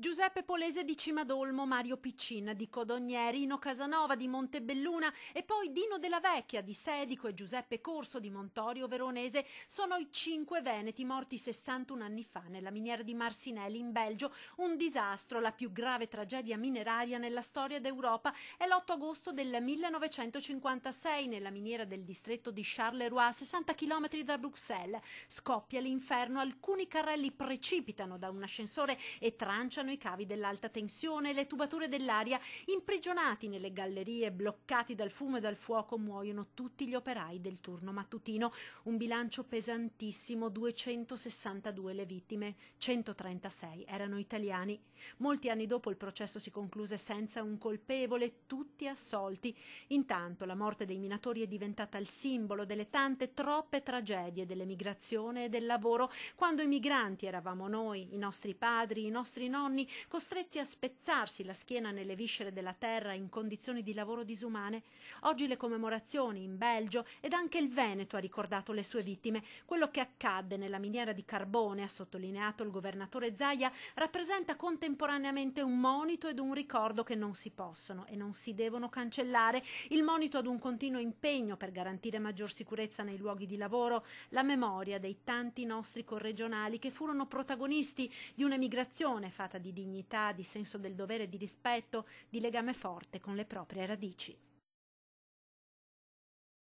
Giuseppe Polese di Cimadolmo, Mario Piccina di Codogneri, Ino Casanova di Montebelluna e poi Dino della Vecchia di Sedico e Giuseppe Corso di Montorio Veronese sono i cinque veneti morti 61 anni fa nella miniera di Marsinelli in Belgio, un disastro, la più grave tragedia mineraria nella storia d'Europa. È l'8 agosto del 1956 nella miniera del distretto di Charleroi, a 60 km da Bruxelles. Scoppia l'inferno, alcuni carrelli precipitano da un ascensore e tranciano restano i cavi dell'alta tensione, le tubature dell'aria, imprigionati nelle gallerie, bloccati dal fumo e dal fuoco, muoiono tutti gli operai del turno mattutino. Un bilancio pesantissimo, 262 le vittime, 136 erano italiani. Molti anni dopo il processo si concluse senza un colpevole, tutti assolti. Intanto la morte dei minatori è diventata il simbolo delle tante troppe tragedie dell'emigrazione e del lavoro. Quando i migranti eravamo noi, i nostri padri, i nostri nonni, giorni, costretti a spezzarsi la schiena nelle viscere della terra in condizioni di lavoro disumane. Oggi le commemorazioni in Belgio ed anche il Veneto ha ricordato le sue vittime. Quello che accadde nella miniera di carbone, ha sottolineato il governatore Zaia, rappresenta contemporaneamente un monito ed un ricordo che non si possono e non si devono cancellare. Il monito ad un continuo impegno per garantire maggior sicurezza nei luoghi di lavoro, la memoria dei tanti nostri corregionali che furono protagonisti di un'emigrazione fatta di di dignità, di senso del dovere, di rispetto, di legame forte con le proprie radici.